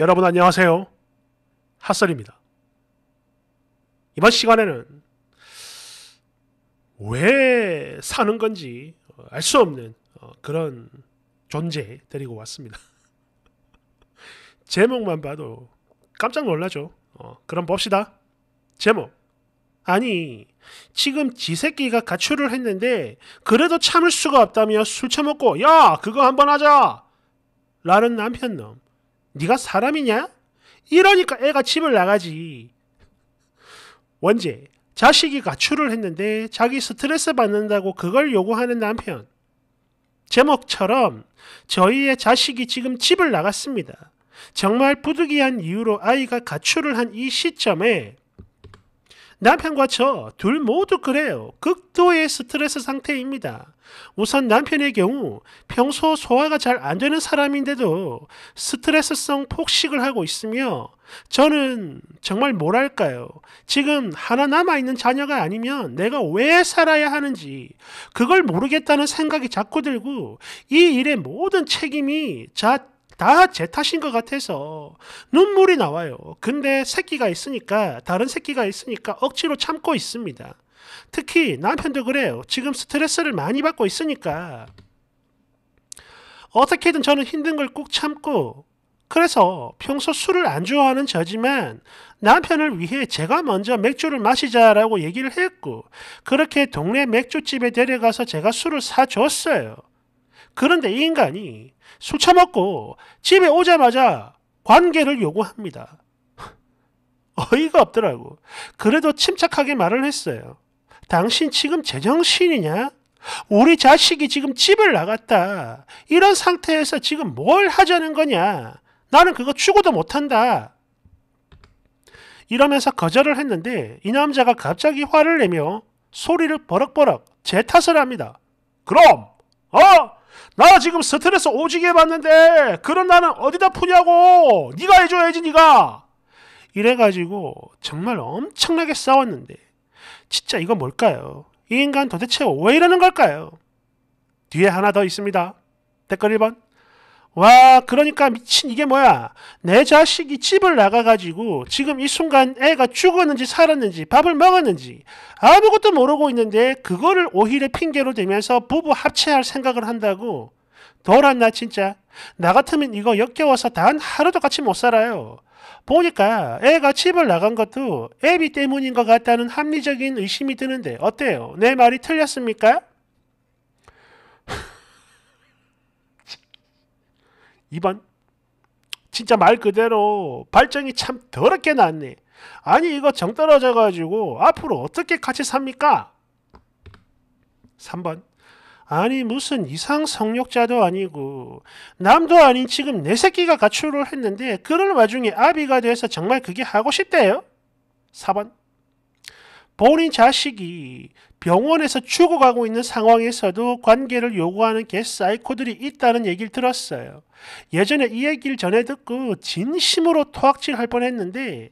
여러분 안녕하세요. 핫설입니다. 이번 시간에는 왜 사는 건지 알 수 없는 어, 그런 존재 데리고 왔습니다. 제목만 봐도 깜짝 놀라죠. 어, 그럼 봅시다. 제목. 아니, 지금 지 새끼가 가출을 했는데 그래도 참을 수가 없다며 술 처먹고 야 그거 한번 하자! 라는 남편놈. 네가 사람이냐? 이러니까 애가 집을 나가지. 원제 자식이 가출을 했는데 자기 스트레스 받는다고 그걸 요구하는 남편. 제목처럼 저희의 자식이 지금 집을 나갔습니다. 정말 부득이한 이유로 아이가 가출을 한 이 시점에 남편과 저 둘 모두 그래요. 극도의 스트레스 상태입니다. 우선 남편의 경우 평소 소화가 잘 안 되는 사람인데도 스트레스성 폭식을 하고 있으며 저는 정말 뭐랄까요. 지금 하나 남아있는 자녀가 아니면 내가 왜 살아야 하는지 그걸 모르겠다는 생각이 자꾸 들고 이 일의 모든 책임이 자 다제 탓인 것 같아서 눈물이 나와요. 근데 새끼가 있으니까, 다른 새끼가 있으니까 억지로 참고 있습니다. 특히 남편도 그래요. 지금 스트레스를 많이 받고 있으니까. 어떻게든 저는 힘든 걸꾹 참고, 그래서 평소 술을 안 좋아하는 저지만 남편을 위해 제가 먼저 맥주를 마시자라고 얘기를 했고, 그렇게 동네 맥주집에 데려가서 제가 술을 사줬어요. 그런데 이 인간이 술 처먹고 집에 오자마자 관계를 요구합니다. 어이가 없더라고. 그래도 침착하게 말을 했어요. 당신 지금 제정신이냐? 우리 자식이 지금 집을 나갔다. 이런 상태에서 지금 뭘 하자는 거냐? 나는 그거 추구도 못한다. 이러면서 거절을 했는데 이 남자가 갑자기 화를 내며 소리를 버럭버럭 재 탓을 합니다. 그럼 어? 나 지금 스트레스 오지게 봤는데 그런 나는 어디다 푸냐고 네가 해줘야지 네가 이래가지고 정말 엄청나게 싸웠는데 진짜 이거 뭘까요? 이 인간 도대체 왜 이러는 걸까요? 뒤에 하나 더 있습니다. 댓글 1번 와 그러니까 미친 이게 뭐야 내 자식이 집을 나가가지고 지금 이 순간 애가 죽었는지 살았는지 밥을 먹었는지 아무것도 모르고 있는데 그거를 오히려 핑계로 대면서 부부 합체할 생각을 한다고 돌았나 진짜 나 같으면 이거 역겨워서 단 하루도 같이 못 살아요 보니까 애가 집을 나간 것도 애비 때문인 것 같다는 합리적인 의심이 드는데 어때요 내 말이 틀렸습니까? 2번 진짜 말 그대로 발정이 참 더럽게 났네. 아니 이거 정 떨어져가지고 앞으로 어떻게 같이 삽니까? 3번 아니 무슨 이상 성욕자도 아니고 남도 아닌 지금 내 새끼가 가출을 했는데 그런 와중에 아비가 돼서 정말 그게 하고 싶대요? 4번 본인 자식이 병원에서 죽어가고 있는 상황에서도 관계를 요구하는 개사이코들이 있다는 얘기를 들었어요. 예전에 이 얘기를 전해 듣고 진심으로 토악질할 뻔했는데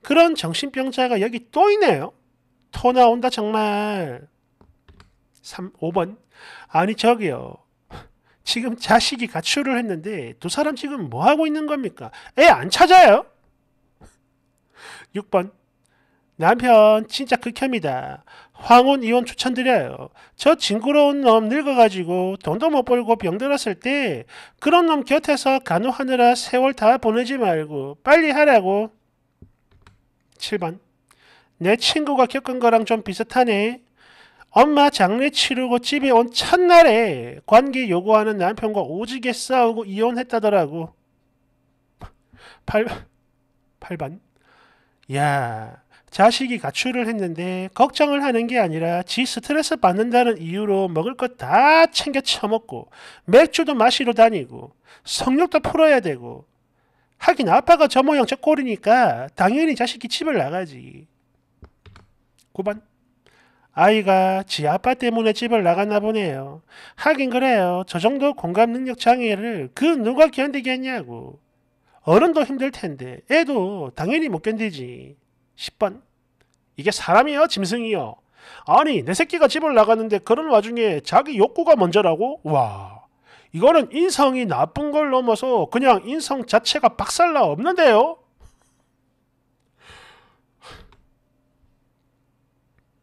그런 정신병자가 여기 또 있네요. 토 나온다 정말. 3, 5번 아니 저기요. 지금 자식이 가출을 했는데 두 사람 지금 뭐하고 있는 겁니까? 애 안 찾아요? 6번 남편 진짜 극혐이다. 황혼 이혼 추천드려요. 저 징그러운 놈 늙어가지고 돈도 못 벌고 병들었을 때 그런 놈 곁에서 간호하느라 세월 다 보내지 말고 빨리 하라고. 7번 내 친구가 겪은 거랑 좀 비슷하네. 엄마 장례 치르고 집에 온 첫날에 관계 요구하는 남편과 오지게 싸우고 이혼했다더라고. 8, 8반. 야, 자식이 가출을 했는데 걱정을 하는 게 아니라 지 스트레스 받는다는 이유로 먹을 것 다 챙겨 처먹고 맥주도 마시러 다니고 성욕도 풀어야 되고 하긴 아빠가 저 모양 저 꼴이니까 당연히 자식이 집을 나가지. 9번 아이가 지 아빠 때문에 집을 나갔나 보네요. 하긴 그래요. 저 정도 공감 능력 장애를 그 누가 견디겠냐고. 어른도 힘들 텐데 애도 당연히 못 견디지. 10번 이게 사람이요 짐승이요 아니 내 새끼가 집을 나가는데 그런 와중에 자기 욕구가 먼저라고? 와 이거는 인성이 나쁜 걸 넘어서 그냥 인성 자체가 박살나 없는데요?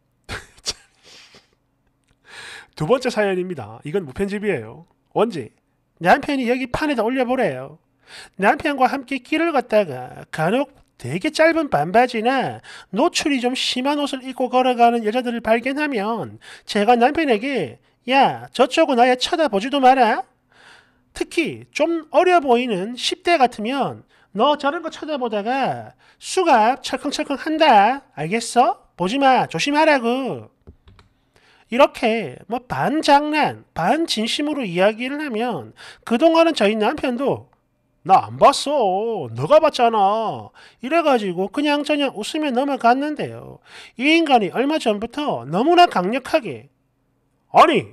두 번째 사연입니다. 이건 무편집이에요. 언제? 남편이 여기 판에다 올려보래요. 남편과 함께 길을 걷다가 간혹 되게 짧은 반바지나 노출이 좀 심한 옷을 입고 걸어가는 여자들을 발견하면 제가 남편에게 야 저쪽은 아예 쳐다보지도 마라. 특히 좀 어려 보이는 10대 같으면 너 저런 거 쳐다보다가 수갑 철컹철컹 한다. 알겠어? 보지마 조심하라고. 이렇게 뭐 반장난 반진심으로 이야기를 하면 그동안은 저희 남편도 나안 봤어. 너가 봤잖아. 이래가지고 그냥저냥 웃으며 넘어갔는데요. 이 인간이 얼마 전부터 너무나 강력하게 아니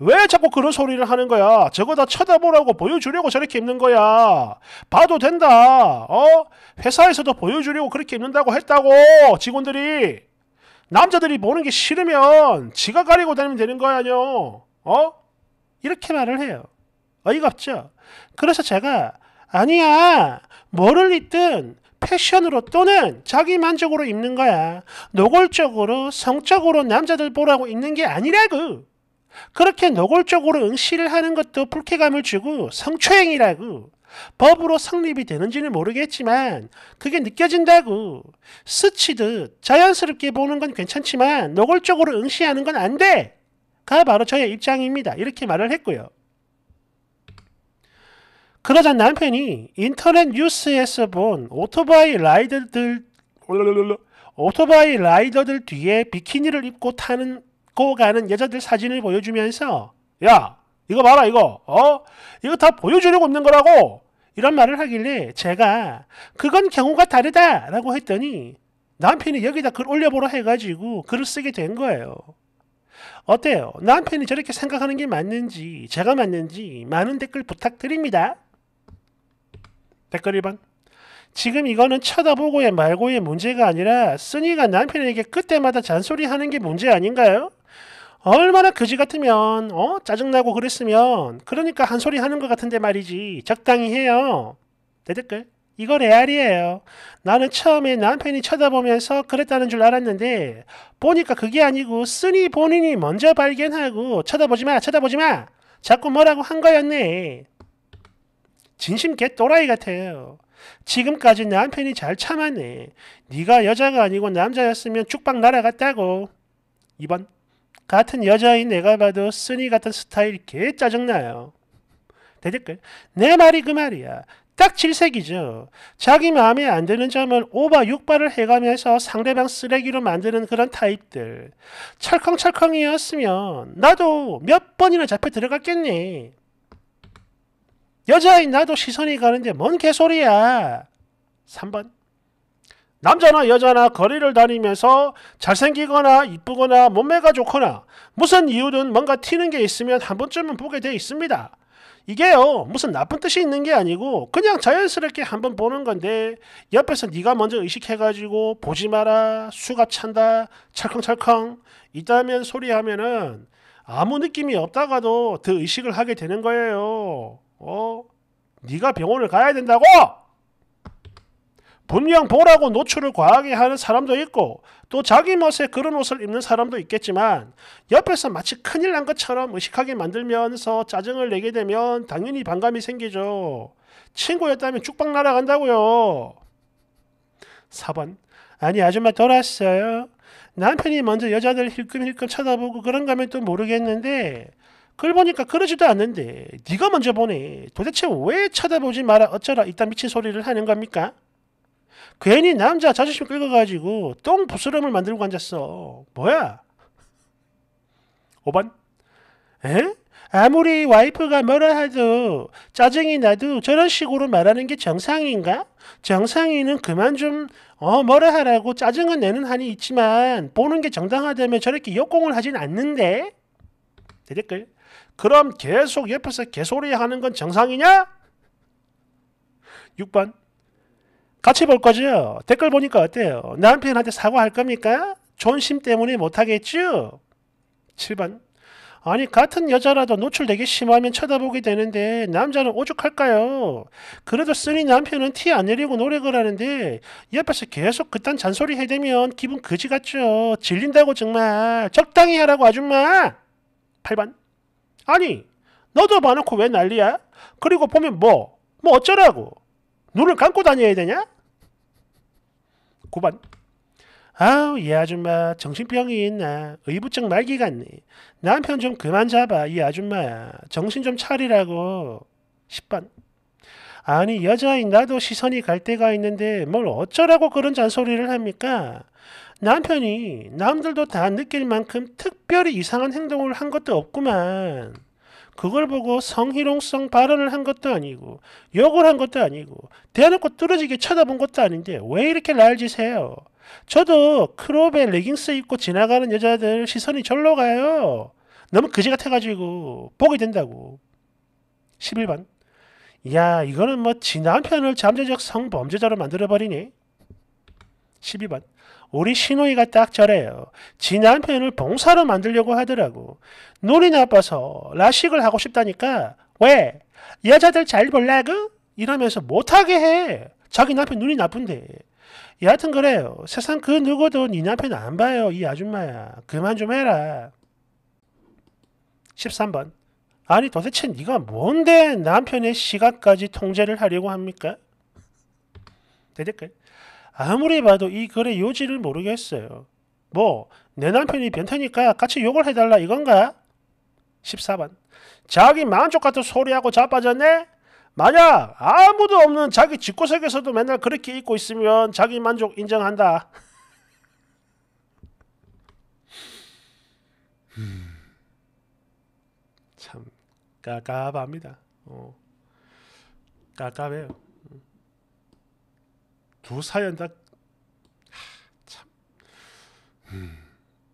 왜 자꾸 그런 소리를 하는 거야? 저거 다 쳐다보라고 보여주려고 저렇게 입는 거야. 봐도 된다. 어? 회사에서도 보여주려고 그렇게 입는다고 했다고 직원들이. 남자들이 보는 게 싫으면 지가 가리고 다니면 되는 거 아니요. 어? 이렇게 말을 해요. 어이가 없죠? 그래서 제가 아니야. 뭐를 입든 패션으로 또는 자기 만족으로 입는 거야. 노골적으로 성적으로 남자들 보라고 입는 게 아니라고. 그렇게 노골적으로 응시를 하는 것도 불쾌감을 주고 성추행이라고. 법으로 성립이 되는지는 모르겠지만 그게 느껴진다고. 스치듯 자연스럽게 보는 건 괜찮지만 노골적으로 응시하는 건 안 돼. 가 바로 저의 입장입니다. 이렇게 말을 했고요. 그러자 남편이 인터넷 뉴스에서 본 오토바이 라이더들 오토바이 라이더들 뒤에 비키니를 입고 타는 고 가는 여자들 사진을 보여주면서 야 이거 봐라 이거 어 이거 다 보여주려고 없는 거라고 이런 말을 하길래 제가 그건 경우가 다르다 라고 했더니 남편이 여기다 글 올려보라 해가지고 글을 쓰게 된 거예요. 어때요? 남편이 저렇게 생각하는 게 맞는지 제가 맞는지 많은 댓글 부탁드립니다. 댓글 1번. 지금 이거는 쳐다보고의 말고의 문제가 아니라 쓰니가 남편에게 그때마다 잔소리하는 게 문제 아닌가요? 얼마나 그지 같으면 어 짜증나고 그랬으면 그러니까 한 소리 하는 것 같은데 말이지 적당히 해요. 내 댓글 이거 레알이에요. 나는 처음에 남편이 쳐다보면서 그랬다는 줄 알았는데 보니까 그게 아니고 쓰니 본인이 먼저 발견하고 쳐다보지 마 쳐다보지 마 자꾸 뭐라고 한 거였네. 진심 개 또라이 같아요. 지금까지 남편이 잘 참았네. 네가 여자가 아니고 남자였으면 쭉박 날아갔다고. 2번 같은 여자인 내가 봐도 쓰니 같은 스타일 개 짜증나요. 대댓글 내 말이 그 말이야. 딱 질색이죠. 자기 마음에 안 드는 점을 오바 육바를 해가면서 상대방 쓰레기로 만드는 그런 타입들. 철컹철컹이었으면 나도 몇 번이나 잡혀 들어갔겠니. 여자인 나도 시선이 가는데 뭔 개소리야. 3번 남자나 여자나 거리를 다니면서 잘생기거나 이쁘거나 몸매가 좋거나 무슨 이유든 뭔가 튀는 게 있으면 한 번쯤은 보게 돼 있습니다. 이게요 무슨 나쁜 뜻이 있는 게 아니고 그냥 자연스럽게 한 번 보는 건데 옆에서 네가 먼저 의식해가지고 보지 마라 수가 찬다 찰컹찰컹 있다면 소리하면은 아무 느낌이 없다가도 더 의식을 하게 되는 거예요. 어? 네가 병원을 가야 된다고! 분명 보라고 노출을 과하게 하는 사람도 있고 또 자기 멋에 그런 옷을 입는 사람도 있겠지만 옆에서 마치 큰일 난 것처럼 의식하게 만들면서 짜증을 내게 되면 당연히 반감이 생기죠. 친구였다면 쭉 박 날아간다고요. 4번 아니 아줌마 돌았어요. 남편이 먼저 여자들 힐끔힐끔 쳐다보고 그런가 하면 또 모르겠는데 그걸 보니까 그러지도 않는데 네가 먼저 보내. 도대체 왜 쳐다보지 마라 어쩌라 이딴 미친 소리를 하는 겁니까? 괜히 남자 자존심 끌어가지고 똥 부스럼을 만들고 앉았어. 뭐야? 5번 에? 아무리 와이프가 뭐라 하도 짜증이 나도 저런 식으로 말하는 게 정상인가? 정상인은 그만 좀 어, 뭐라 하라고 짜증은 내는 한이 있지만 보는 게 정당하다면 저렇게 욕공을 하진 않는데? 댓글 그럼 계속 옆에서 개소리하는 건 정상이냐? 6번 같이 볼 거죠. 댓글 보니까 어때요? 남편한테 사과할 겁니까? 존심 때문에 못하겠죠? 7번 아니 같은 여자라도 노출되게 심하면 쳐다보게 되는데 남자는 오죽할까요? 그래도 쓰니 남편은 티 안 내리고 노력을 하는데 옆에서 계속 그딴 잔소리 해대면 기분 그지 같죠? 질린다고 정말 적당히 하라고 아줌마 8번 아니 너도 봐놓고 왜 난리야? 그리고 보면 뭐? 뭐 어쩌라고? 눈을 감고 다녀야 되냐? 9번 아우 이 아줌마 정신병이 있나 의부증 말기 같니 남편 좀 그만 잡아 이 아줌마야 정신 좀 차리라고 10번 아니 여자인 나도 시선이 갈 때가 있는데 뭘 어쩌라고 그런 잔소리를 합니까 남편이 남들도 다 느낄 만큼 특별히 이상한 행동을 한 것도 없구만. 그걸 보고 성희롱성 발언을 한 것도 아니고 욕을 한 것도 아니고 대놓고 뚫어지게 쳐다본 것도 아닌데 왜 이렇게 날짓해요? 저도 크롭에 레깅스 입고 지나가는 여자들 시선이 절로 가요. 너무 그지 같아가지고 보게 된다고. 11번 야 이거는 뭐지 남편을 잠재적 성범죄자로 만들어버리니 12번 우리 신우이가 딱 저래요. 지 남편을 봉사로 만들려고 하더라고. 눈이 나빠서 라식을 하고 싶다니까 왜? 여자들 잘 볼라고? 이러면서 못하게 해. 자기 남편 눈이 나쁜데. 여하튼 그래요. 세상 그 누구도 네 남편 안 봐요. 이 아줌마야. 그만 좀 해라. 13번. 아니 도대체 네가 뭔데 남편의 시각까지 통제를 하려고 합니까? 대댓글. 아무리 봐도 이 글의 요지를 모르겠어요. 뭐, 내 남편이 변태니까 같이 욕을 해달라 이건가? 14번. 자기 만족 같은 소리하고 자빠졌네? 만약 아무도 없는 자기 집구석에서도 맨날 그렇게 입고 있으면 자기 만족 인정한다. 음, 참 까깝합니다. 어. 까깝해요. 두 사연 다 참. 음.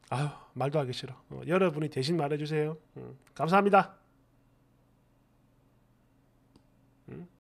아유 말도 하기 싫어. 어, 여러분이 대신 말해주세요. 음. 감사합니다.